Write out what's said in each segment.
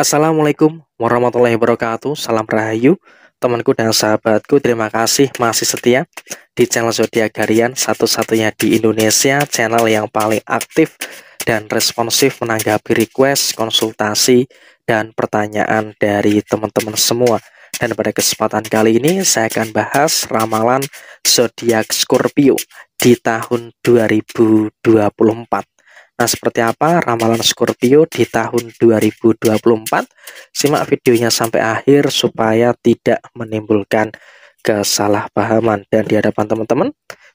Assalamualaikum warahmatullahi wabarakatuh. Salam rahayu, temanku dan sahabatku. Terima kasih masih setia di channel Zodiak Harian satu-satunya di Indonesia, channel yang paling aktif dan responsif menanggapi request, konsultasi, dan pertanyaan dari teman-teman semua. Dan pada kesempatan kali ini saya akan bahas ramalan zodiak Scorpio di tahun 2024. Nah, seperti apa ramalan Scorpio di tahun 2024? Simak videonya sampai akhir supaya tidak menimbulkan kesalahpahaman. Dan di hadapan teman-teman,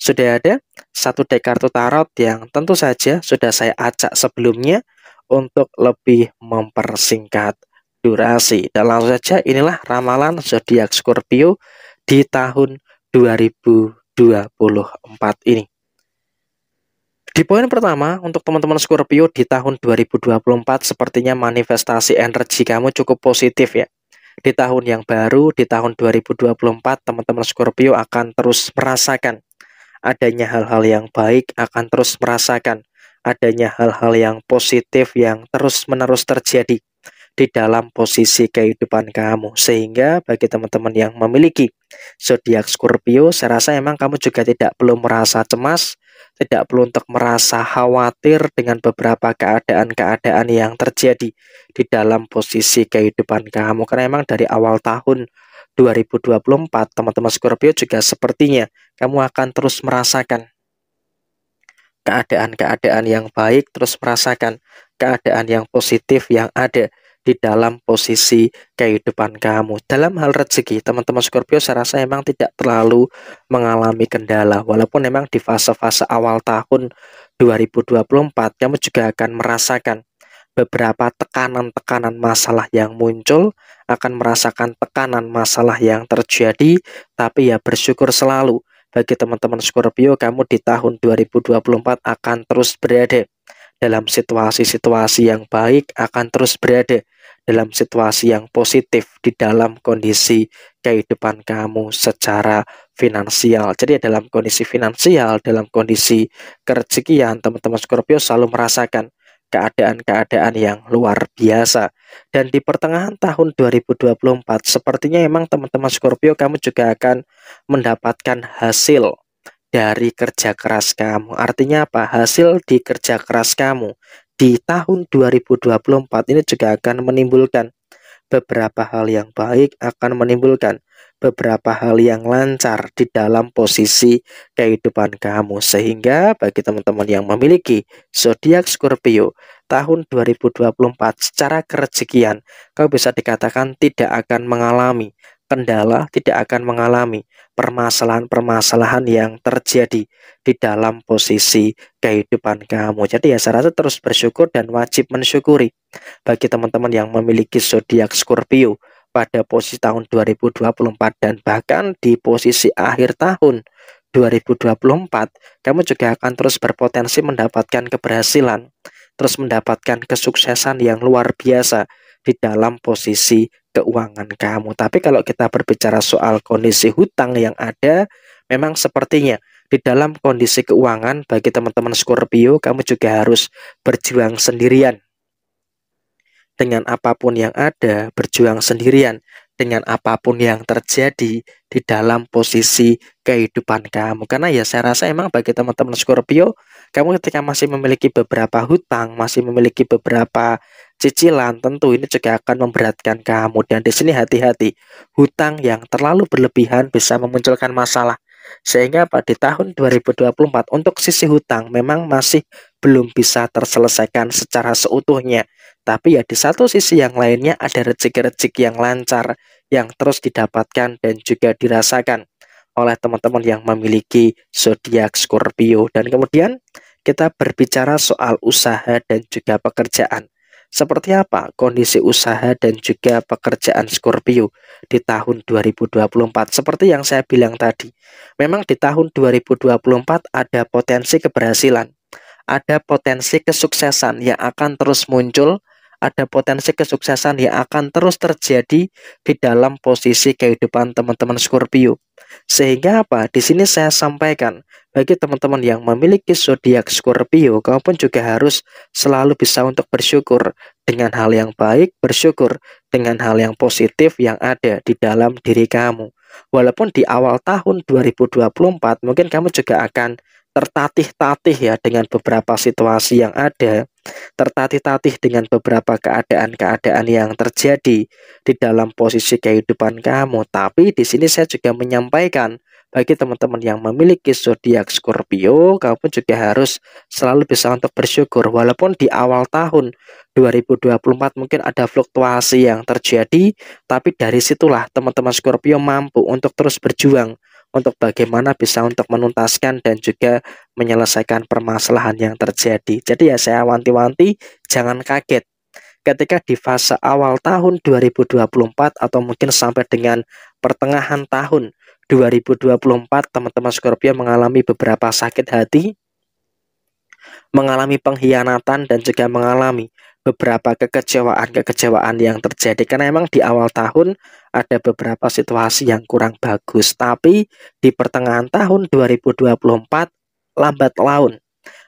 sudah ada satu dek kartu tarot yang tentu saja sudah saya acak sebelumnya untuk lebih mempersingkat durasi. Dan langsung saja inilah ramalan zodiak Scorpio di tahun 2024 ini. Di poin pertama, untuk teman-teman Scorpio di tahun 2024 sepertinya manifestasi energi kamu cukup positif ya. Di tahun yang baru, di tahun 2024, teman-teman Scorpio akan terus merasakan adanya hal-hal yang baik, akan terus merasakan adanya hal-hal yang positif yang terus-menerus terjadi di dalam posisi kehidupan kamu. Sehingga bagi teman-teman yang memiliki zodiak Scorpio, saya rasa emang kamu juga tidak perlu merasa cemas, tidak perlu untuk merasa khawatir dengan beberapa keadaan-keadaan yang terjadi di dalam posisi kehidupan kamu karena memang dari awal tahun 2024 teman-teman Scorpio juga sepertinya kamu akan terus merasakan keadaan-keadaan yang baik terus merasakan keadaan yang positif yang ada di dalam posisi kehidupan kamu. Dalam hal rezeki, teman-teman Scorpio saya rasa emang tidak terlalu mengalami kendala. Walaupun memang di fase-fase awal tahun 2024 kamu juga akan merasakan beberapa tekanan-tekanan masalah yang muncul, akan merasakan tekanan masalah yang terjadi, tapi ya bersyukur selalu bagi teman-teman Scorpio kamu di tahun 2024 akan terus berada dalam situasi-situasi yang baik akan terus berada dalam situasi yang positif di dalam kondisi kehidupan kamu secara finansial. Jadi dalam kondisi finansial, dalam kondisi kerezekian, teman-teman Scorpio selalu merasakan keadaan-keadaan yang luar biasa. Dan di pertengahan tahun 2024, sepertinya emang teman-teman Scorpio kamu juga akan mendapatkan hasil dari kerja keras kamu. Artinya apa? Hasil di kerja keras kamu di tahun 2024 ini juga akan menimbulkan beberapa hal yang baik akan menimbulkan beberapa hal yang lancar di dalam posisi kehidupan kamu sehingga bagi teman-teman yang memiliki zodiak Scorpio tahun 2024 secara kerejekian kau bisa dikatakan tidak akan mengalami kendala, tidak akan mengalami permasalahan-permasalahan yang terjadi di dalam posisi kehidupan kamu. Jadi ya saya rasa terus bersyukur dan wajib mensyukuri bagi teman-teman yang memiliki zodiak Scorpio pada posisi tahun 2024 dan bahkan di posisi akhir tahun 2024 kamu juga akan terus berpotensi mendapatkan keberhasilan, terus mendapatkan kesuksesan yang luar biasa di dalam posisi keuangan kamu. Tapi kalau kita berbicara soal kondisi hutang yang ada, memang sepertinya di dalam kondisi keuangan bagi teman-teman Scorpio, kamu juga harus berjuang sendirian. Dengan apapun yang ada, berjuang sendirian. Dengan apapun yang terjadi di dalam posisi kehidupan kamu. Karena ya saya rasa emang bagi teman-teman Scorpio, kamu ketika masih memiliki beberapa hutang, masih memiliki beberapa cicilan tentu ini juga akan memberatkan kamu dan di sini hati-hati hutang yang terlalu berlebihan bisa memunculkan masalah sehingga pada tahun 2024 untuk sisi hutang memang masih belum bisa terselesaikan secara seutuhnya tapi ya di satu sisi yang lainnya ada rezeki-rezeki yang lancar yang terus didapatkan dan juga dirasakan oleh teman-teman yang memiliki zodiak Scorpio dan kemudian kita berbicara soal usaha dan juga pekerjaan seperti apa kondisi usaha dan juga pekerjaan Scorpio di tahun 2024? Seperti yang saya bilang tadi, memang di tahun 2024 ada potensi keberhasilan, ada potensi kesuksesan yang akan terus muncul ada potensi kesuksesan yang akan terus terjadi di dalam posisi kehidupan teman-teman Scorpio. Sehingga apa? Di sini saya sampaikan bagi teman-teman yang memiliki zodiak Scorpio, kamu pun juga harus selalu bisa untuk bersyukur dengan hal yang baik, bersyukur dengan hal yang positif yang ada di dalam diri kamu. Walaupun di awal tahun 2024 mungkin kamu juga akan tertatih-tatih ya dengan beberapa situasi yang ada, tertatih-tatih dengan beberapa keadaan-keadaan yang terjadi di dalam posisi kehidupan kamu. Tapi di sini saya juga menyampaikan bagi teman-teman yang memiliki zodiak Scorpio, kamu juga harus selalu bisa untuk bersyukur walaupun di awal tahun 2024 mungkin ada fluktuasi yang terjadi, tapi dari situlah teman-teman Scorpio mampu untuk terus berjuang untuk bagaimana bisa untuk menuntaskan dan juga menyelesaikan permasalahan yang terjadi. Jadi ya saya wanti-wanti jangan kaget ketika di fase awal tahun 2024 atau mungkin sampai dengan pertengahan tahun 2024 teman-teman Scorpio mengalami beberapa sakit hati, mengalami pengkhianatan dan juga mengalami beberapa kekecewaan-kekecewaan hmm. yang terjadi karena memang di awal tahun ada beberapa situasi yang kurang bagus tapi di pertengahan tahun 2024 lambat laun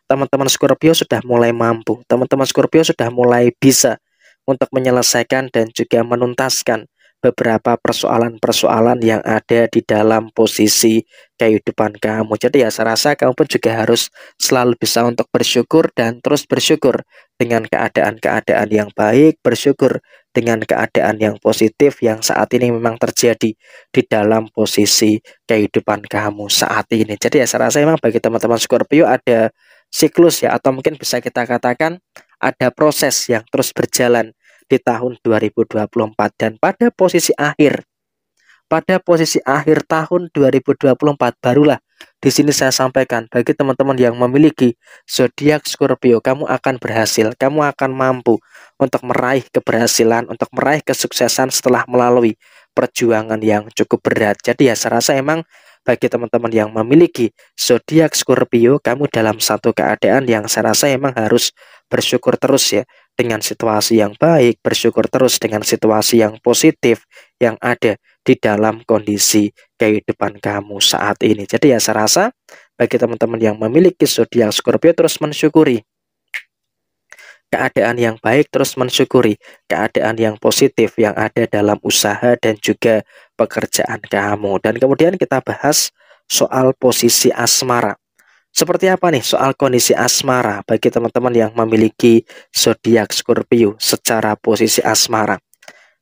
teman-teman Scorpio sudah mulai mampu teman-teman Scorpio sudah mulai bisa untuk menyelesaikan dan juga menuntaskan beberapa persoalan-persoalan yang ada di dalam posisi kehidupan kamu. Jadi ya saya rasa kamu pun juga harus selalu bisa untuk bersyukur dan terus bersyukur dengan keadaan-keadaan yang baik, bersyukur dengan keadaan yang positif yang saat ini memang terjadi di dalam posisi kehidupan kamu saat ini. Jadi ya saya rasa memang bagi teman-teman Scorpio ada siklus ya atau mungkin bisa kita katakan ada proses yang terus berjalan di tahun 2024 dan pada posisi akhir pada posisi akhir tahun 2024 barulah di sini saya sampaikan bagi teman-teman yang memiliki zodiak Scorpio kamu akan berhasil kamu akan mampu untuk meraih keberhasilan untuk meraih kesuksesan setelah melalui perjuangan yang cukup berat jadi ya saya rasa emang bagi teman-teman yang memiliki zodiak Scorpio, kamu dalam satu keadaan yang saya rasa emang harus bersyukur terus ya dengan situasi yang baik, bersyukur terus dengan situasi yang positif yang ada di dalam kondisi kehidupan kamu saat ini. Jadi ya saya rasa bagi teman-teman yang memiliki zodiak Scorpio terus mensyukuri keadaan yang baik terus mensyukuri keadaan yang positif yang ada dalam usaha dan juga pekerjaan kamu. Dan kemudian kita bahas soal posisi asmara. Seperti apa nih soal kondisi asmara bagi teman-teman yang memiliki zodiak Scorpio secara posisi asmara?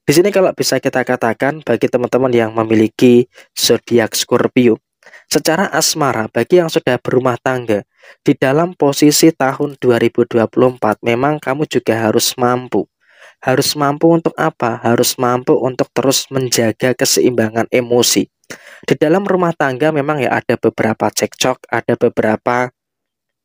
Di sini kalau bisa kita katakan bagi teman-teman yang memiliki zodiak Scorpio secara asmara bagi yang sudah berumah tangga di dalam posisi tahun 2024 memang kamu juga harus mampu harus mampu untuk apa? Harus mampu untuk terus menjaga keseimbangan emosi di dalam rumah tangga memang ya ada beberapa cekcok, ada beberapa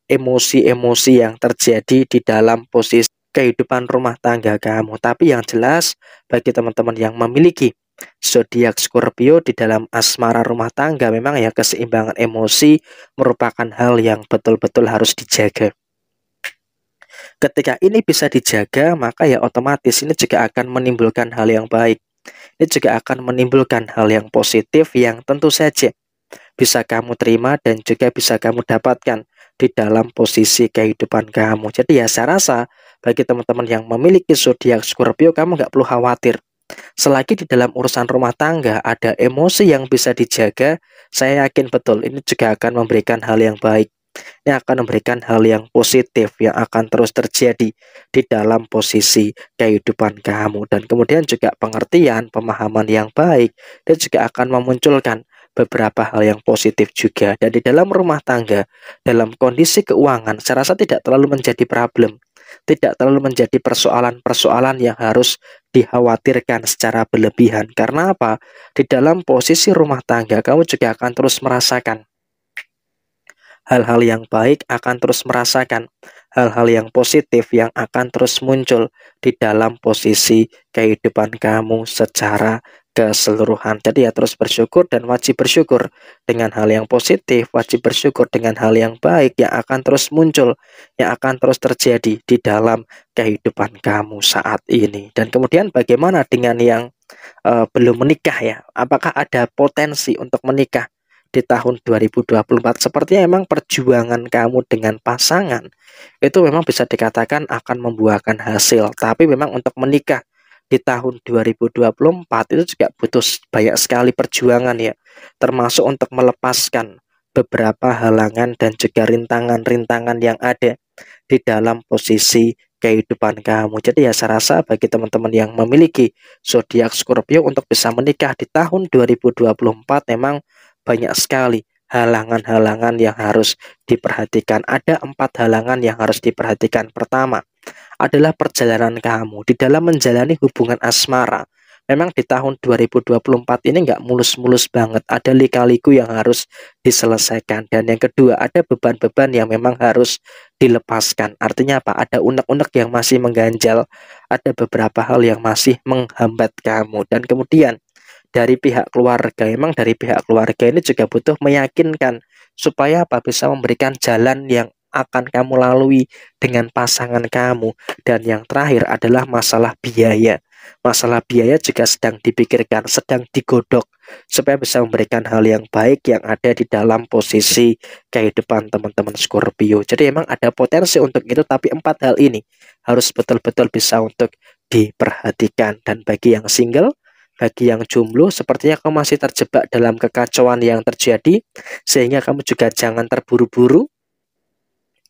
emosi-emosi yang terjadi di dalam posisi kehidupan rumah tangga kamu. Tapi yang jelas bagi teman-teman yang memiliki zodiak Scorpio di dalam asmara rumah tangga memang ya keseimbangan emosi merupakan hal yang betul-betul harus dijaga. Ketika ini bisa dijaga, maka ya otomatis ini juga akan menimbulkan hal yang baik. Ini juga akan menimbulkan hal yang positif yang tentu saja bisa kamu terima dan juga bisa kamu dapatkan di dalam posisi kehidupan kamu. Jadi ya saya rasa bagi teman-teman yang memiliki zodiak Scorpio kamu nggak perlu khawatir. Selagi di dalam urusan rumah tangga ada emosi yang bisa dijaga, saya yakin betul ini juga akan memberikan hal yang baik. Ini akan memberikan hal yang positif yang akan terus terjadi di dalam posisi kehidupan kamu dan kemudian juga pengertian, pemahaman yang baik dan juga akan memunculkan beberapa hal yang positif juga dan di dalam rumah tangga dalam kondisi keuangan saya rasa tidak terlalu menjadi problem tidak terlalu menjadi persoalan-persoalan yang harus dikhawatirkan secara berlebihan karena apa di dalam posisi rumah tangga kamu juga akan terus merasakan hal-hal yang baik akan terus merasakan hal-hal yang positif yang akan terus muncul di dalam posisi kehidupan kamu secara keseluruhan. Jadi ya terus bersyukur dan wajib bersyukur dengan hal yang positif, wajib bersyukur dengan hal yang baik yang akan terus muncul, yang akan terus terjadi di dalam kehidupan kamu saat ini. Dan kemudian bagaimana dengan yang uh, belum menikah ya? Apakah ada potensi untuk menikah? di tahun 2024 sepertinya emang perjuangan kamu dengan pasangan itu memang bisa dikatakan akan membuahkan hasil tapi memang untuk menikah di tahun 2024 itu juga butuh banyak sekali perjuangan ya termasuk untuk melepaskan beberapa halangan dan juga rintangan-rintangan yang ada di dalam posisi kehidupan kamu. Jadi ya saya rasa bagi teman-teman yang memiliki zodiak Scorpio untuk bisa menikah di tahun 2024 memang banyak sekali halangan-halangan yang harus diperhatikan. Ada empat halangan yang harus diperhatikan. Pertama adalah perjalanan kamu di dalam menjalani hubungan asmara. Memang di tahun 2024 ini nggak mulus-mulus banget. Ada lika-liku yang harus diselesaikan. Dan yang kedua, ada beban-beban yang memang harus dilepaskan. Artinya apa? Ada unek-unek yang masih mengganjal. Ada beberapa hal yang masih menghambat kamu. Dan kemudian dari pihak keluarga. emang dari pihak keluarga ini juga butuh meyakinkan supaya apa bisa memberikan jalan yang akan kamu lalui dengan pasangan kamu. Dan yang terakhir adalah masalah biaya. Masalah biaya juga sedang dipikirkan, sedang digodok supaya bisa memberikan hal yang baik yang ada di dalam posisi kehidupan teman-teman Scorpio. Jadi memang ada potensi untuk itu tapi empat hal ini harus betul-betul bisa untuk diperhatikan dan bagi yang single bagi yang jomblo, sepertinya kamu masih terjebak dalam kekacauan yang terjadi, sehingga kamu juga jangan terburu-buru,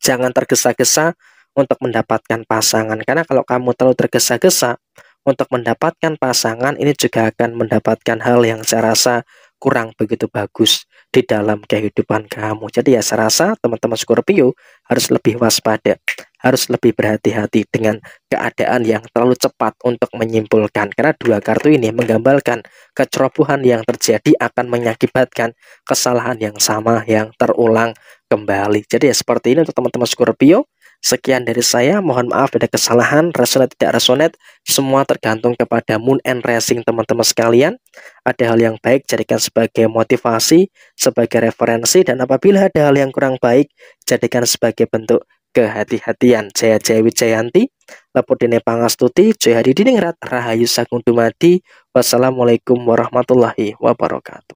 jangan tergesa-gesa untuk mendapatkan pasangan. Karena kalau kamu terlalu tergesa-gesa untuk mendapatkan pasangan, ini juga akan mendapatkan hal yang saya rasa kurang begitu bagus di dalam kehidupan kamu. Jadi ya serasa teman-teman Scorpio harus lebih waspada, harus lebih berhati-hati dengan keadaan yang terlalu cepat untuk menyimpulkan. Karena dua kartu ini menggambarkan kecerobohan yang terjadi akan mengakibatkan kesalahan yang sama yang terulang kembali. Jadi ya seperti ini untuk teman-teman Scorpio, Sekian dari saya, mohon maaf ada kesalahan, resonate tidak resonate, semua tergantung kepada moon and racing teman-teman sekalian. Ada hal yang baik, jadikan sebagai motivasi, sebagai referensi, dan apabila ada hal yang kurang baik, jadikan sebagai bentuk kehati-hatian. Jaya Jaya Wijayanti, Lepudine Pangastuti, Jaya Didiningrat, Rahayu Sagung Dumadi, Wassalamualaikum warahmatullahi wabarakatuh.